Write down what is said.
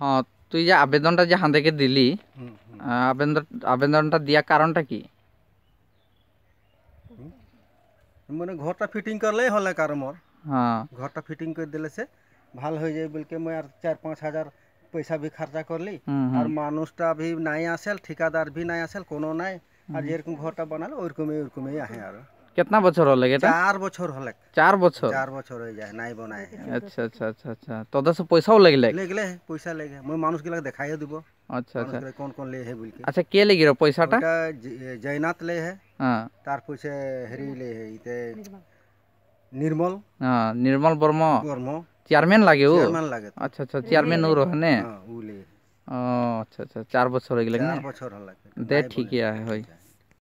হ্যাঁ তুই যে আবেদনটা যে হান থেকে দিলি আবেদন আবেদনটা দেওয়ার কারণটা কি মানে ঘরটা ফিটিং করলেই হলে কার মোর হ্যাঁ ঘরটা ফিটিং করে দিলে সে ভাল হয়ে যায় বলকে মই আর চার পাঁচ হাজার পয়সা ভি খরচা করলি আর মানুষটা ভি নাই আসেল ঠিকাদার ভি নাই আসেল কোনো নাই আর যেরকম ঘরটা বানালো ওরকমই ওরকমই আহে আর कितना बच्चों हो लगे चार बच्चों हो लगे चार बच्चों चार बच्चों रह जाए नहीं बनाए अच्छा अच्छा अच्छा अच्छा तो दस पैसा हो लगले ले पैसा लगे मैं मानुष के लग दिखाई है दुबो अच्छा अच्छा कौन कौन ले है बोल के अच्छा के लेगी पैसा टा जयनाथ ले है हाँ तार पैसे हरी ले है इते निर्मल हाँ निर्मल बर्मा बर्मा चेयरमैन लागे ओ चेयरमैन लागे अच्छा अच्छा चेयरमैन ओ रहने हां ओ ले अच्छा अच्छा चार बच्चों लगे चार बच्चों लगे दे ठीक है होई